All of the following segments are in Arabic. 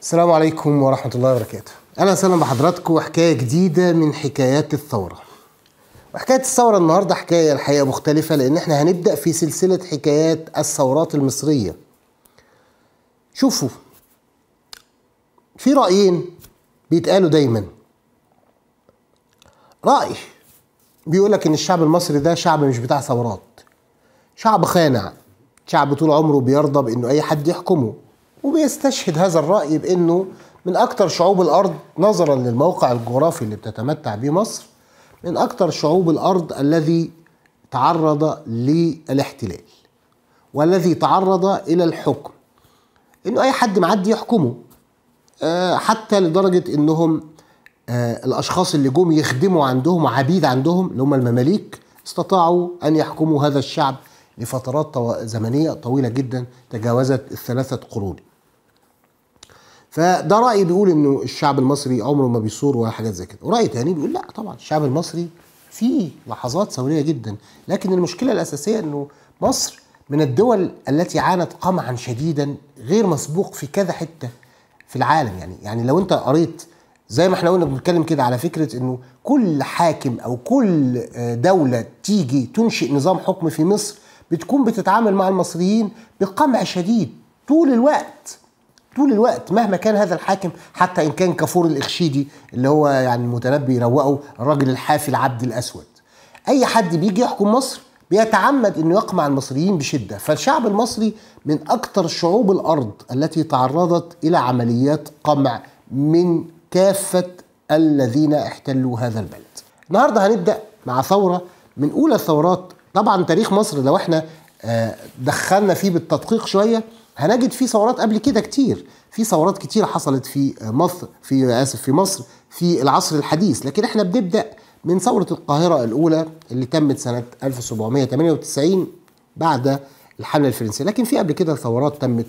السلام عليكم ورحمة الله وبركاته أهلا وسهلا بحضراتكم وحكاية جديدة من حكايات الثورة وحكاية الثورة النهاردة حكاية الحقيقة مختلفة لأن احنا هنبدأ في سلسلة حكايات الثورات المصرية شوفوا في رأيين بيتقالوا دايما رأي بيقولك إن الشعب المصري ده شعب مش بتاع ثورات شعب خانع شعب طول عمره بيرضى بإنه أي حد يحكمه وبيستشهد هذا الرأي بأنه من أكثر شعوب الأرض نظرا للموقع الجغرافي اللي بتتمتع به مصر من أكثر شعوب الأرض الذي تعرض للاحتلال والذي تعرض إلى الحكم إنه أي حد معدي يحكمه آه، حتى لدرجة إنهم آه، الأشخاص اللي جم يخدموا عندهم عبيد عندهم اللي هم المماليك استطاعوا أن يحكموا هذا الشعب لفترات زمنية طويلة جدا تجاوزت الثلاثة قرون فده راي بيقول انه الشعب المصري عمره ما بيصور ولا حاجات زي كده وراي تاني بيقول لا طبعا الشعب المصري فيه لحظات ثوريه جدا لكن المشكله الاساسيه انه مصر من الدول التي عانت قمعا شديدا غير مسبوق في كذا حته في العالم يعني يعني لو انت قريت زي ما احنا قلنا بنتكلم كده على فكره انه كل حاكم او كل آه، دوله تيجي تنشئ نظام حكم في مصر بتكون بتتعامل مع المصريين بقمع شديد طول الوقت طول الوقت مهما كان هذا الحاكم حتى ان كان كفور الاخشيدي اللي هو يعني المتنبي يروقه الراجل الحافي العبد الاسود اي حد بيجي يحكم مصر بيتعمد انه يقمع المصريين بشده فالشعب المصري من اكثر شعوب الارض التي تعرضت الى عمليات قمع من كافه الذين احتلوا هذا البلد النهارده هنبدا مع ثوره من اولى الثورات طبعا تاريخ مصر لو احنا آه، دخلنا فيه بالتدقيق شويه هنجد في ثورات قبل كده كتير في ثورات كتير حصلت في مصر في اسف في مصر في العصر الحديث لكن احنا بنبدا من ثورة القاهرة الأولى اللي تمت سنة 1798 بعد الحملة الفرنسية لكن في قبل كده ثورات تمت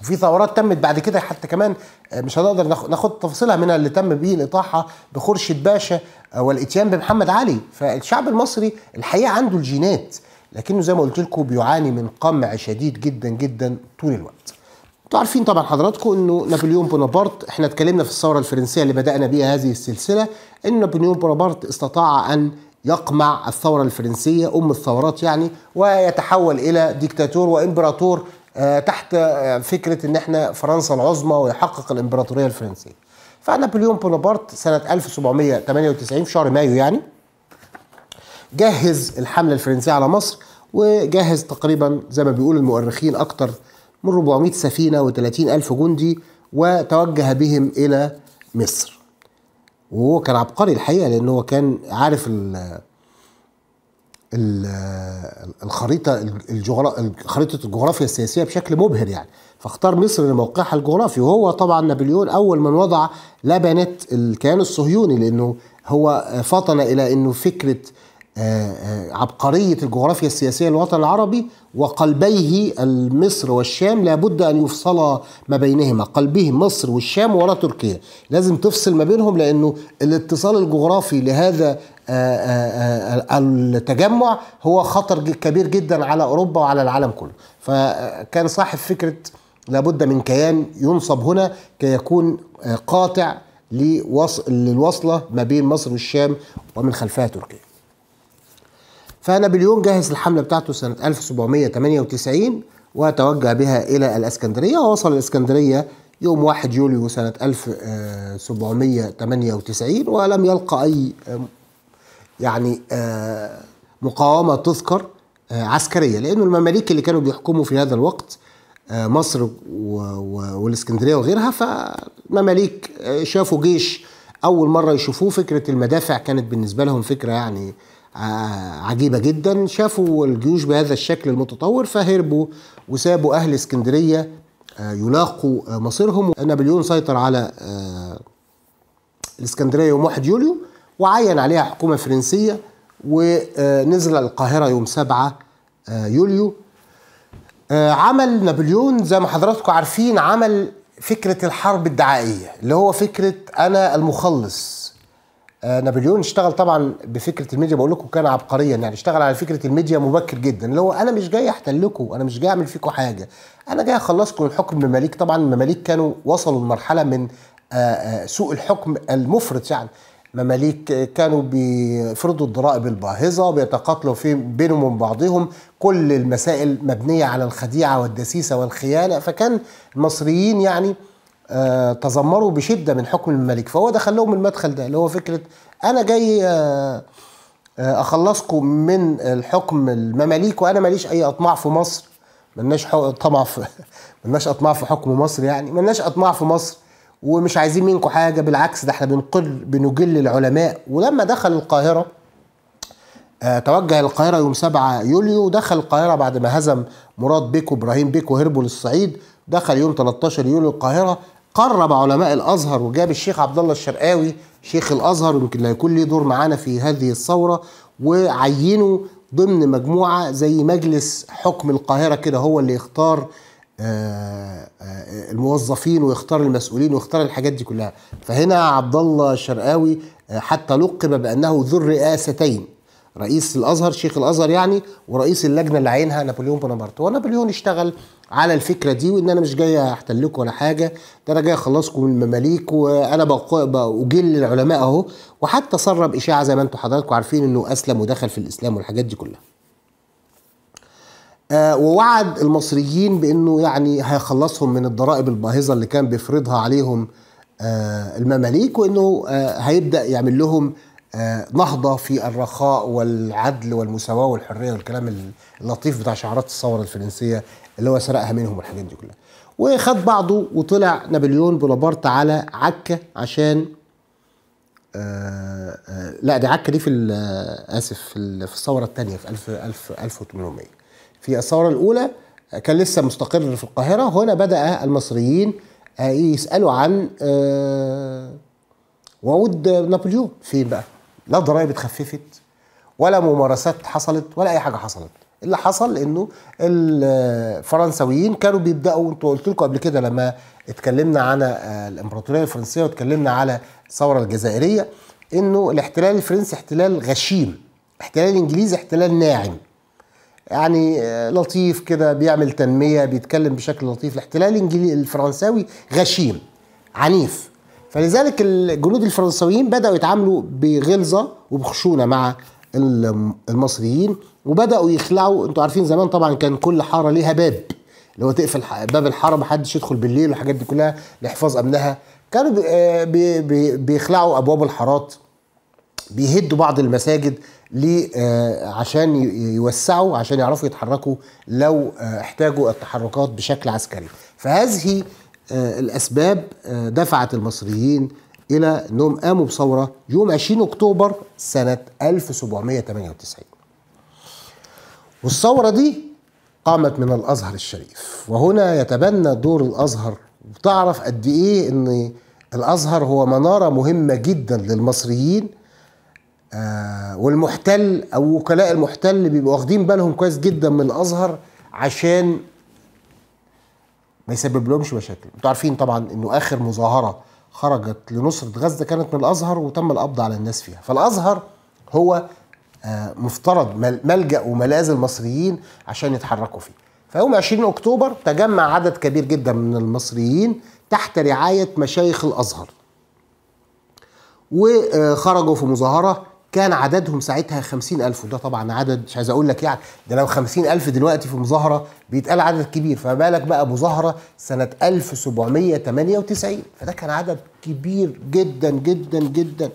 وفي ثورات تمت بعد كده حتى كمان مش هنقدر ناخد تفاصيلها منها اللي تم به الاطاحه بخورشيد باشا والاتيان بمحمد علي فالشعب المصري الحقيقه عنده الجينات لكنه زي ما قلت لكم بيعاني من قمع شديد جدا جدا طول الوقت انتوا عارفين طبعا حضراتكم انه نابليون بونابرت احنا اتكلمنا في الثوره الفرنسيه اللي بدانا بيها هذه السلسله ان نابليون بونابرت استطاع ان يقمع الثوره الفرنسيه ام الثورات يعني ويتحول الى ديكتاتور وامبراطور آه، تحت آه، فكره ان احنا فرنسا العظمى ويحقق الامبراطوريه الفرنسيه فنابليون بونابرت سنه 1798 في شهر مايو يعني جهز الحمله الفرنسيه على مصر وجهز تقريبا زي ما بيقول المؤرخين اكتر من 400 سفينه و30 الف جندي وتوجه بهم الى مصر وهو كان عبقري الحقيقه لان هو كان عارف الـ الخريطه خريطه الجغرافيا السياسيه بشكل مبهر يعني فاختار مصر لموقعها الجغرافي وهو طبعا نابليون اول من وضع لبنه الكيان الصهيوني لانه هو فطن الى انه فكره آه، آه، عبقرية الجغرافيا السياسية للوطن العربي وقلبيه مصر والشام لابد أن يفصلا ما بينهما قلبه مصر والشام وراء تركيا لازم تفصل ما بينهم لأنه الاتصال الجغرافي لهذا آه، التجمع هو خطر كبير جدا على أوروبا وعلى العالم كله فكان صاحب فكرة لابد من كيان ينصب هنا كي يكون قاطع للوصلة ما بين مصر والشام ومن خلفها تركيا فنابليون جهز الحملة بتاعته سنة 1798 وتوجه بها إلى الإسكندرية ووصل الإسكندرية يوم 1 يوليو سنة 1798 ولم يلقى أي يعني آه، مقاومة تذكر آه، عسكرية لأنه المماليك اللي كانوا بيحكموا في هذا الوقت آه، مصر والإسكندرية وغيرها فالمماليك شافوا جيش أول مرة يشوفوه فكرة المدافع كانت بالنسبة لهم فكرة يعني عجيبة جدا شافوا الجيوش بهذا الشكل المتطور فهربوا وسابوا أهل اسكندرية آه، يلاقوا مصيرهم نابليون سيطر على آه، الاسكندرية يوم 1 يوليو وعين عليها حكومة فرنسية ونزل القاهرة يوم 7 آه، يوليو عمل نابليون زي ما حضراتكم عارفين عمل فكرة الحرب الدعائية اللي هو فكرة أنا المخلص آه، نابليون اشتغل طبعا بفكره الميديا بقول لكم كان عبقريا يعني اشتغل على فكره الميديا مبكر جدا اللي هو انا مش جاي احتلكم انا مش جاي اعمل فيكم حاجه انا جاي اخلصكم الحكم المماليك طبعا المماليك كانوا وصلوا لمرحله من آه، آه، سوء الحكم المفرط يعني مماليك كانوا بيفرضوا الضرائب الباهظه بيتقاتلوا في بينهم وبين بعضهم كل المسائل مبنيه على الخديعه والدسيسه والخيانه فكان المصريين يعني آه، تذمروا بشده من حكم الملك فهو دخل لهم المدخل ده اللي هو فكره انا جاي آه، آه، اخلصكم من الحكم المماليك وانا ماليش اي اطماع في مصر ملناش طمع في ملناش اطماع في حكم مصر يعني ملناش اطماع في مصر ومش عايزين منكم حاجه بالعكس ده احنا بنقل بنجل العلماء ولما دخل القاهره توجه القاهرة يوم 7 يوليو دخل القاهرة بعد ما هزم مراد بيك وإبراهيم بيك وهربوا للصعيد دخل يوم 13 يوليو القاهرة قرب علماء الازهر وجاب الشيخ عبد الله الشرقاوي شيخ الازهر يمكن هيكون ليه دور معانا في هذه الثوره وعينه ضمن مجموعه زي مجلس حكم القاهره كده هو اللي يختار آه، آه، الموظفين ويختار المسؤولين ويختار الحاجات دي كلها فهنا عبد الله الشرقاوي آه، حتى لقب بانه ذو الرئاستين رئيس الازهر شيخ الازهر يعني ورئيس اللجنه اللي عينها نابليون بونابرت ونابليون اشتغل على الفكره دي وان انا مش جاي احتلكم ولا حاجه ده انا جاي اخلصكم من المماليك وانا بجل العلماء اهو وحتى سرب اشاعه زي ما انتم حضراتكم عارفين انه اسلم ودخل في الاسلام والحاجات دي كلها آه ووعد المصريين بانه يعني هيخلصهم من الضرائب الباهظه اللي كان بيفرضها عليهم آه المماليك وانه آه هيبدا يعمل لهم نهضة في الرخاء والعدل والمساواة والحرية والكلام اللطيف بتاع شعارات الثورة الفرنسية اللي هو سرقها منهم والحاجات دي كلها وخد بعضه وطلع نابليون بونابرت على عكا عشان آآ آه، آآ آه، لا دي عكا دي في آه، اسف في, في الثوره الثانيه في 1000 1000 1800 في الثوره الاولى كان لسه مستقر في القاهره هنا بدا المصريين يسالوا عن وعود نابليون فين بقى لا ضرائب اتخففت ولا ممارسات حصلت ولا اي حاجه حصلت اللي حصل انه الفرنساويين كانوا بيبداوا انتوا قلت لكم قبل كده لما اتكلمنا عن آه، الامبراطوريه الفرنسيه واتكلمنا على الثوره الجزائريه انه الاحتلال الفرنسي احتلال غشيم احتلال انجليزي احتلال ناعم يعني آه، لطيف كده بيعمل تنميه بيتكلم بشكل لطيف الاحتلال الفرنساوي غشيم عنيف فلذلك الجنود الفرنساويين بدأوا يتعاملوا بغلظة وبخشونة مع المصريين وبدأوا يخلعوا انتوا عارفين زمان طبعا كان كل حارة ليها باب اللي هو تقفل باب الحارة محدش يدخل بالليل والحاجات دي كلها لحفاظ أمنها كانوا آه، بيخلعوا أبواب الحارات بيهدوا بعض المساجد آه، عشان يوسعوا عشان يعرفوا يتحركوا لو آه، احتاجوا التحركات بشكل عسكري فهذه آه، الأسباب آه، دفعت المصريين إلى أنهم قاموا بثورة يوم 20 أكتوبر سنة 1798 والثورة دي قامت من الأزهر الشريف وهنا يتبنى دور الأزهر وتعرف قد إيه أن الأزهر هو منارة مهمة جدا للمصريين آه، والمحتل أو وكلاء المحتل بيبقوا واخدين بالهم كويس جدا من الأزهر عشان ما يسبب لهمش مشاكل انتوا عارفين طبعا انه اخر مظاهره خرجت لنصره غزه كانت من الازهر وتم القبض على الناس فيها فالازهر هو آه، مفترض ملجا وملاذ المصريين عشان يتحركوا فيه فيوم 20 اكتوبر تجمع عدد كبير جدا من المصريين تحت رعايه مشايخ الازهر وخرجوا في مظاهره كان عددهم ساعتها 50000 وده طبعا عدد مش عايز اقول لك يعني ده لو 50000 دلوقتي في مظاهره بيتقال عدد كبير فما بالك بقى مظاهره سنه 1798 فده كان عدد كبير جدا جدا جدا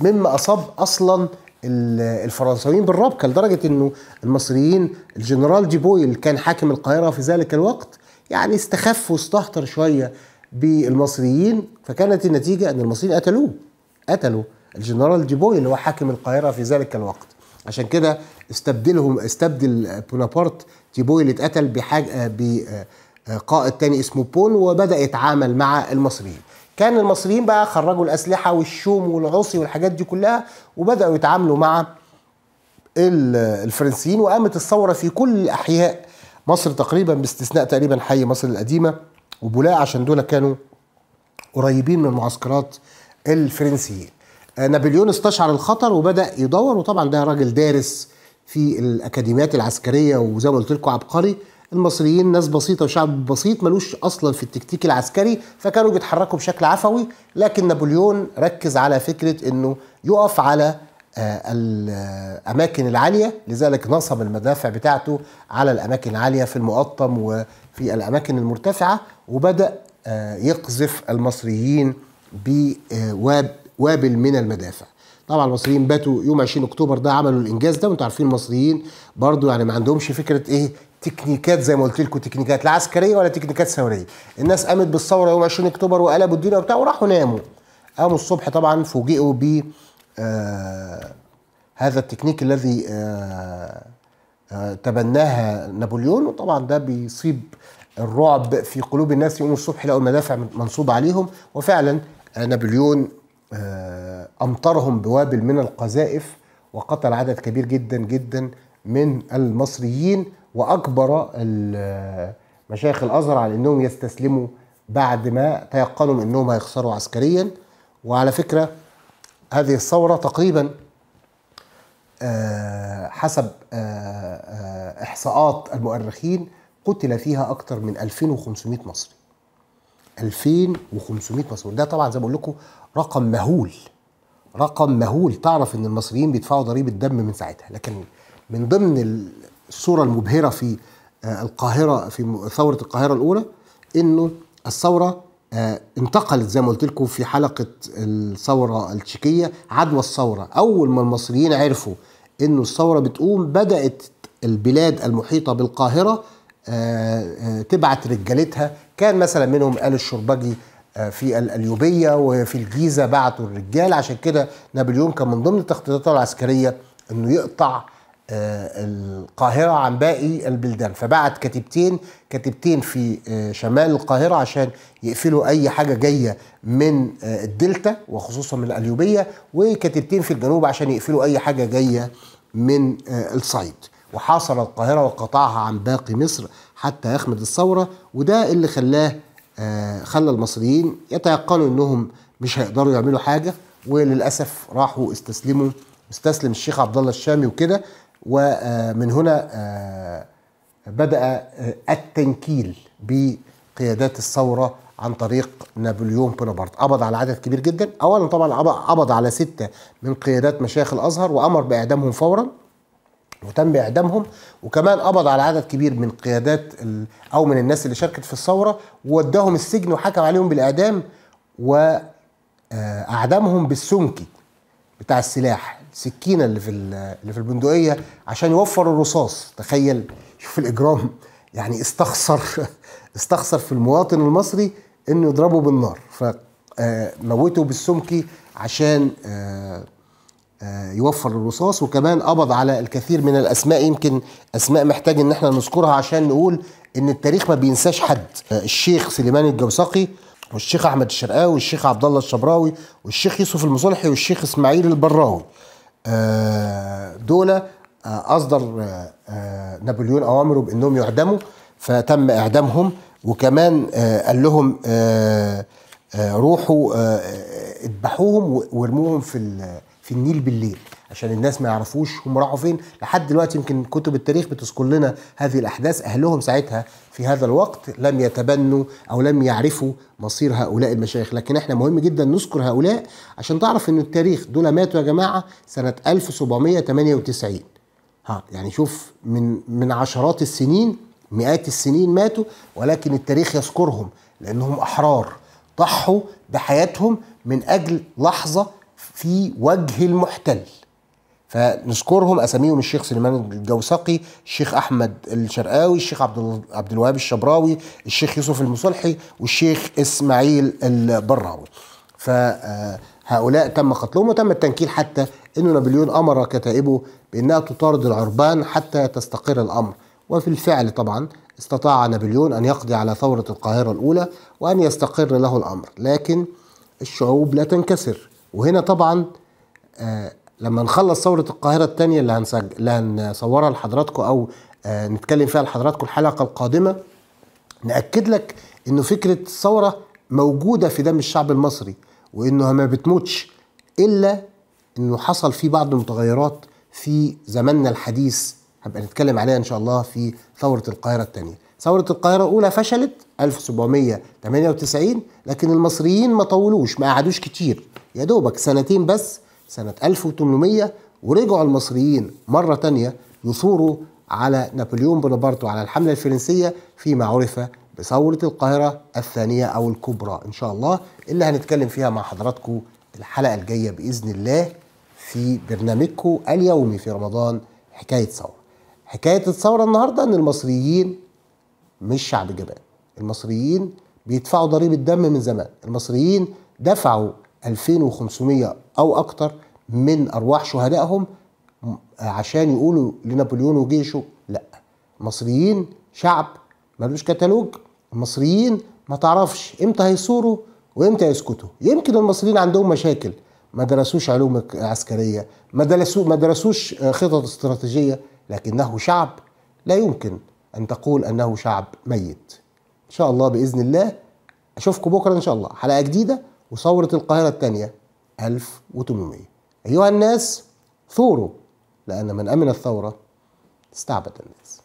مما اصاب اصلا الفرنساويين بالربكه لدرجه انه المصريين الجنرال جيبويل كان حاكم القاهره في ذلك الوقت يعني استخف واستهتر شويه بالمصريين فكانت النتيجه ان المصريين قتلوه قتلوا الجنرال ديبوي اللي هو حاكم القاهره في ذلك الوقت عشان كده استبدلهم استبدل بونابرت ديبوي اللي اتقتل بحاجه آه، بقائد آه، تاني اسمه بون وبدا يتعامل مع المصريين كان المصريين بقى خرجوا الاسلحه والشوم والعصي والحاجات دي كلها وبداوا يتعاملوا مع الفرنسيين وقامت الثوره في كل احياء مصر تقريبا باستثناء تقريبا حي مصر القديمه وبولاق عشان دول كانوا قريبين من معسكرات الفرنسيين آه، نابليون استشعر الخطر وبدا يدور وطبعا ده راجل دارس في الاكاديميات العسكريه وزي ما قلت لكم عبقري المصريين ناس بسيطه وشعب بسيط ملوش اصلا في التكتيك العسكري فكانوا بيتحركوا بشكل عفوي لكن نابليون ركز على فكره انه يقف على آه، الاماكن العاليه لذلك نصب المدافع بتاعته على الاماكن العاليه في المقطم وفي الاماكن المرتفعه وبدا آه، يقذف المصريين بواب وابل من المدافع طبعا المصريين باتوا يوم 20 اكتوبر ده عملوا الانجاز ده وانتوا عارفين المصريين برضو يعني ما عندهمش فكره ايه تكنيكات زي ما قلت لكم تكنيكات لا عسكريه ولا تكنيكات ثوريه الناس قامت بالثوره يوم 20 اكتوبر وقلبوا الدنيا وبتاع وراحوا ناموا قاموا الصبح طبعا فوجئوا ب آه هذا التكنيك الذي آه آه تبناها نابليون وطبعا ده بيصيب الرعب في قلوب الناس يقوموا الصبح يلاقوا المدافع منصوب عليهم وفعلا آه، نابليون آه، أمطرهم بوابل من القذائف وقتل عدد كبير جدا جدا من المصريين وأجبر مشايخ الأزهر على أنهم يستسلموا بعد ما تيقنوا أنهم هيخسروا عسكريا وعلى فكرة هذه الثورة تقريبا آه، حسب آه، إحصاءات المؤرخين قتل فيها أكثر من 2500 مصري 2500 مصري ده طبعا زي ما بقول لكم رقم مهول رقم مهول تعرف ان المصريين بيدفعوا ضريبه دم من ساعتها لكن من ضمن الصوره المبهره في آه، القاهره في ثوره القاهره الاولى انه الثوره آه، انتقلت زي ما قلت لكم في حلقه الثوره التشيكيه عدوى الثوره اول ما المصريين عرفوا انه الثوره بتقوم بدات البلاد المحيطه بالقاهره آه، آه، تبعت رجالتها كان مثلا منهم آل الشربجي آه، في الأليوبية وفي الجيزة بعتوا الرجال عشان كده نابليون كان من ضمن تخطيطاته العسكرية أنه يقطع القاهرة عن باقي البلدان فبعت كتيبتين كتيبتين في شمال القاهرة عشان يقفلوا أي حاجة جاية من الدلتا وخصوصا من الأليوبية وكتيبتين في الجنوب عشان يقفلوا أي حاجة جاية من الصعيد وحاصر القاهرة وقطعها عن باقي مصر حتى يخمد الثورة وده اللي خلاه آه، خلى المصريين يتيقنوا انهم مش هيقدروا يعملوا حاجة وللأسف راحوا استسلموا استسلم الشيخ عبد الله الشامي وكده ومن آه، هنا آه، بدأ التنكيل بقيادات الثورة عن طريق نابليون بونابرت قبض على عدد كبير جدا اولا طبعا قبض على ستة من قيادات مشايخ الازهر وامر باعدامهم فورا وتم اعدامهم وكمان قبض على عدد كبير من قيادات او من الناس اللي شاركت في الثوره ووداهم السجن وحكم عليهم بالاعدام واعدمهم آه، بالسمكي بتاع السلاح السكينه اللي في اللي في البندقيه عشان يوفر الرصاص تخيل شوف الاجرام يعني استخسر استخسر في المواطن المصري انه يضربه بالنار فموته آه، بالسمكي عشان آه، آه، يوفر الرصاص وكمان قبض على الكثير من الاسماء يمكن اسماء محتاج ان احنا نذكرها عشان نقول ان التاريخ ما بينساش حد آه، الشيخ سليمان الجوسقي والشيخ احمد الشرقاوي والشيخ عبد الله الشبراوي والشيخ يوسف المصلحي والشيخ اسماعيل البراوي آه، دول اصدر نابليون اوامره بانهم يعدموا فتم اعدامهم وكمان قال لهم روحوا اذبحوهم وارموهم في في النيل بالليل عشان الناس ما يعرفوش هم راحوا فين لحد دلوقتي يمكن كتب التاريخ بتذكر لنا هذه الاحداث اهلهم ساعتها في هذا الوقت لم يتبنوا او لم يعرفوا مصير هؤلاء المشايخ لكن احنا مهم جدا نذكر هؤلاء عشان تعرف ان التاريخ دول ماتوا يا جماعه سنه 1798 ها يعني شوف من من عشرات السنين مئات السنين ماتوا ولكن التاريخ يذكرهم لانهم احرار ضحوا بحياتهم من اجل لحظه في وجه المحتل فنذكرهم اساميهم الشيخ سليمان الجوسقي الشيخ احمد الشرقاوي الشيخ عبد عبد الوهاب الشبراوي الشيخ يوسف المصلحي والشيخ اسماعيل البراوي فهؤلاء تم قتلهم وتم التنكيل حتى انه نابليون امر كتائبه بانها تطارد العربان حتى تستقر الامر وفي الفعل طبعا استطاع نابليون ان يقضي على ثوره القاهره الاولى وان يستقر له الامر لكن الشعوب لا تنكسر وهنا طبعا آه، لما نخلص ثورة القاهرة الثانية اللي, هنسج... اللي هنصورها لحضراتكم أو آه، نتكلم فيها لحضراتكم الحلقة القادمة نأكد لك إنه فكرة الثورة موجودة في دم الشعب المصري وإنه ما بتموتش إلا إنه حصل فيه بعض المتغيرات في زماننا الحديث هبقى نتكلم عليها إن شاء الله في ثورة القاهرة الثانية ثورة القاهرة الأولى فشلت 1798 لكن المصريين ما طولوش ما قعدوش كتير يا دوبك سنتين بس سنة 1800 ورجعوا المصريين مرة تانية يثوروا على نابليون بونابرت وعلى الحملة الفرنسية فيما عرف بثورة القاهرة الثانية أو الكبرى إن شاء الله اللي هنتكلم فيها مع حضراتكم الحلقة الجاية بإذن الله في برنامجكم اليومي في رمضان حكاية ثورة حكاية الثورة النهاردة إن المصريين مش شعب جبان المصريين بيدفعوا ضريبة دم من زمان المصريين دفعوا 2500 او اكتر من ارواح شهدائهم عشان يقولوا لنابليون وجيشه لا المصريين شعب ملوش كتالوج المصريين ما تعرفش امتى هيثوروا وامتى يسكتوا يمكن المصريين عندهم مشاكل ما درسوش علوم عسكريه ما درسو ما درسوش خطط استراتيجيه لكنه شعب لا يمكن ان تقول انه شعب ميت ان شاء الله باذن الله اشوفكم بكره ان شاء الله حلقه جديده وثورة القاهرة الثانية 1800 أيها الناس ثوروا لأن من أمن الثورة استعبد الناس